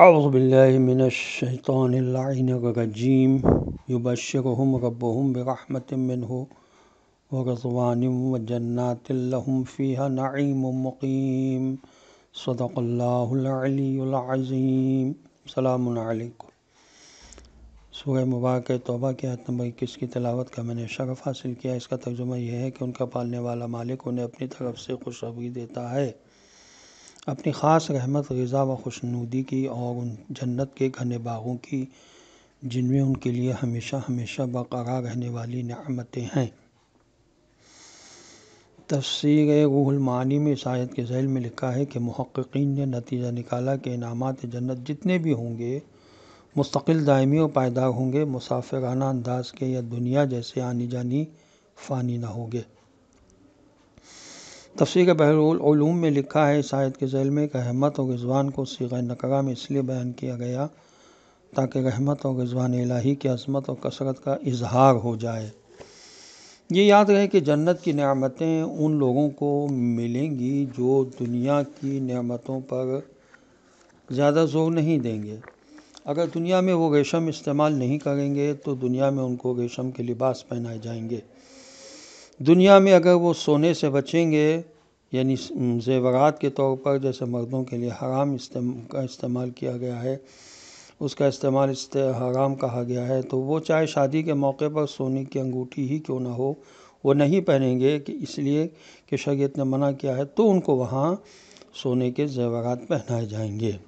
अज़बिल्लिमिनशैतरजीम युबशरहम रबहम बरहमतमिन वरजवान वजन्नातिलहम फ़िया नईम मकीम सदक़ल्लाज़ीम सलामकुम सूर्य मुबारक तोबा के आयत नंबर इक्कीस की तलावत का मैंने शरफ़ हासिल किया इसका तर्जुमा यह है कि उनका पालने वाला मालिक उन्हें अपनी तरफ से खुशखबरी देता है अपनी ख़ास रहमत ग़ा व खुशनुदी की और उन जन्नत के घने बागों की जिनमें उनके लिए हमेशा हमेशा बरक़रार रहने वाली नामतें हैं तफसर रूहलमानी में शायद के जैल में लिखा है कि महक्कीन ने नतीजा निकाला कि इनामत जन्नत जितने भी होंगे मुस्तकिल दायमी और पायदार होंगे मुसाफिराना अंदाज के या दुनिया जैसे आनी जानी फ़ानी ना होंगे तफसीर बहरूम में लिखा है शायद के ज़ैल में रहमत और गजवान को सीख नकरा में इसलिए बयान किया गया ताकि रहमत और गज़वान इलाही की अजमत और कसरत का इजहार हो जाए ये याद रहे कि जन्नत की नियामतें उन लोगों को मिलेंगी जो दुनिया की नियामतों पर ज़्यादा जोर नहीं देंगे अगर दुनिया में वो रेशम इस्तेमाल नहीं करेंगे तो दुनिया में उनको रेशम के लिबास पहनाए जाएंगे दुनिया में अगर वो सोने से बचेंगे यानी ज़ेवरात के तौर पर जैसे मर्दों के लिए हराम का इस्तेमाल किया गया है उसका इस्तेमाल इस हराम कहा गया है तो वो चाहे शादी के मौके पर सोने की अंगूठी ही क्यों ना हो वो नहीं पहनेंगे कि इसलिए कि शरीयत ने मना किया है तो उनको वहाँ सोने के ज़ेवरात पहनाए जाएंगे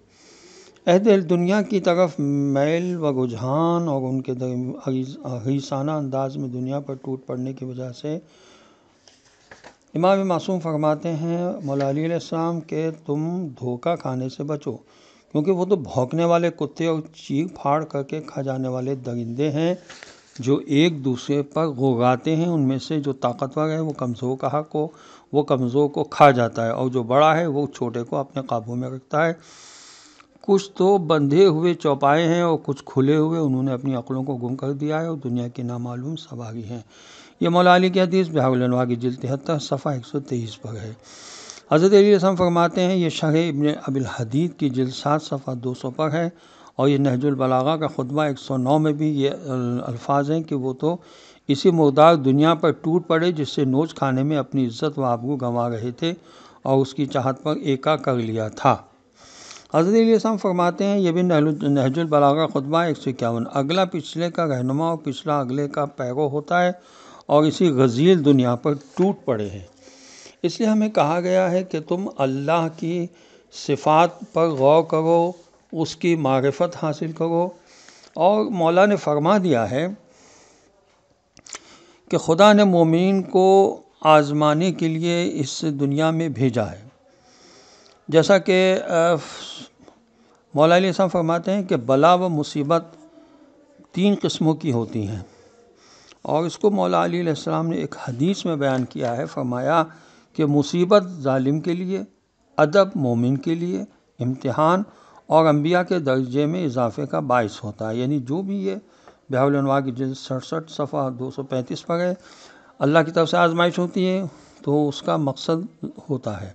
अहल दुनिया की तरफ मैल व रुझान और उनके हरीसाना अंदाज में दुनिया पर टूट पड़ने की वजह से इमाम मासूम फरमाते हैं मौलाम के तुम धोखा खाने से बचो क्योंकि वो तो भौंकने वाले कुत्ते और चीख फाड़ करके खा जाने वाले दरिंदे हैं जो एक दूसरे पर गोगाते हैं उनमें से जो ताकतवर है वो कमज़ोर का हक को वो कमज़ोर को खा जाता है और जो बड़ा है वो छोटे को अपने काबू में रखता है कुछ तो बंधे हुए चौपाए हैं और कुछ खुले हुए उन्होंने अपनी अकलों को गुम कर दिया है और दुनिया के नामालूम सभागी हैं ये मौलानी की हदीस बिहागलनवा की जिल तिहत्तर सफ़ा एक सौ तेईस पर है हज़रत अली रसम फरमाते हैं ये शाह इबन अबिल हदीद की जिल सात सफ़ा दो सौ पर है और ये नहजुलबलागा का खुतबा एक सौ नौ में भी ये अल्फाज हैं कि वो तो इसी मुर्दाक दुनिया पर टूट पड़े जिससे नोच खाने में अपनी इज्जत व आबगू गंवा रहे थे और उसकी चाहत पर एका कर लिया था हज़रत हम फरमाते हैं यह भी नहजुलबलागा खुतबा एक सौ इक्यावन अगला पिछले का रहनुमा और पिछला अगले का पैरो होता है और इसी गजील दुनिया पर टूट पड़े हैं इसलिए हमें कहा गया है कि तुम अल्लाह की सिफात पर गौर करो उसकी मारफत हासिल करो और मौला ने फरमा दिया है कि खुदा ने मोमिन को आज़माने के लिए इस दुनिया में भेजा है जैसा कि मौला साहब फरमाते हैं कि बला व मुसीबत तीन किस्मों की होती हैं और इसको मौला ने एक हदीस में बयान किया है फरमाया कि मुसीबत ालिम के लिए अदब मोमिन के लिए इम्तहान और अम्बिया के दर्जे में इजाफे का बायस होता है यानी जो भी ये बेहलवा की जिस सड़सठ सफ़ा दो सौ पैंतीस पर है अल्लाह की तरफ से आजमाइश होती है तो उसका मकसद होता है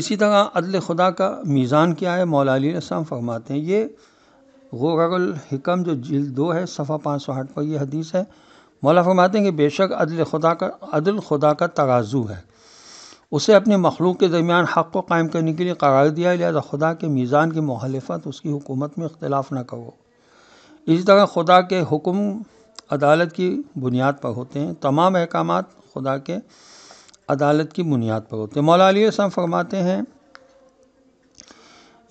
इसी तरह अदल खुदा का मीज़ान क्या है मौला अली फरमाते हैं ये गौरलहिकम जो जिल्द दो है सफ़ा पाँच सौ आठ पर यह हदीस है मौला फरमाते हैं कि बेशक अदल खुदा का अदल खुदा का तराजू है उसे अपने मखलूक के दरमियान हक़ को कायम करने के लिए करार दिया लिहाजा खुदा के मीज़ान की मुखालफत उसकी हुकूमत में इख्तलाफ न करो इसी तरह खुदा के हुक्म अदालत की बुनियाद पर होते हैं तमाम अहकाम खुदा के अदालत की बुनियाद पर होते हैं मौला अली इस्लाम फरमाते हैं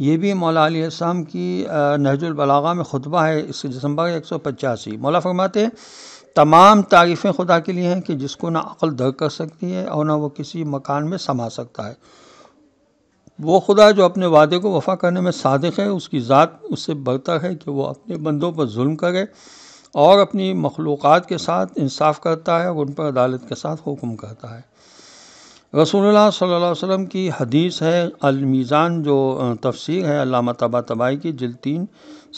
ये भी मौला अली इस्लाम की नहजुलबलागा में खुतबा है इस दिसंबर एक सौ पचासी मौला फरमाते हैं तमाम तारीफ़ें खुदा के लिए हैं कि जिसको ना अक़ल दर कर सकती है और ना वो किसी मकान में समा सकता है वो खुदा जो अपने वादे को वफा करने में सादक है उसकी ज़ात उससे बढ़ता है कि वो अपने बंदों पर जुल्म करे और अपनी मखलूक़ात के साथ इंसाफ करता है और उन पर अदालत के साथ हुक्म करता है रसूलुल्लाह सल्लल्लाहु अलैहि वसल्लम की हदीस है अलमीज़ान जो तफसीर है अल्लामा तबा तबाई की जल तीन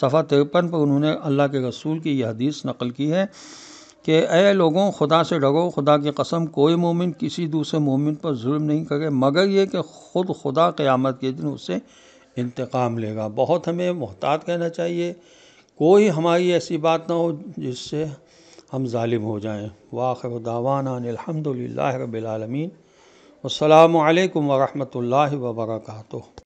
सफ़ा तिरपन पर उन्होंने अल्लाह के रसूल की यह हदीस नकल की है कि अय लोगों खुदा से डरो खुदा की कसम कोई मोमिन किसी दूसरे मोमिन पर जुल्म नहीं करे मगर ये कि ख़ुद खुदा क़यामत के दिन उससे इंतकाम लेगा बहुत हमें मोहतात कहना चाहिए कोई हमारी ऐसी बात ना हो जिससे हम ालिम हो जाएँ वाखिर दावाना अलहमदिल्ला रबालमीन अल्लाम वरहमल वर्का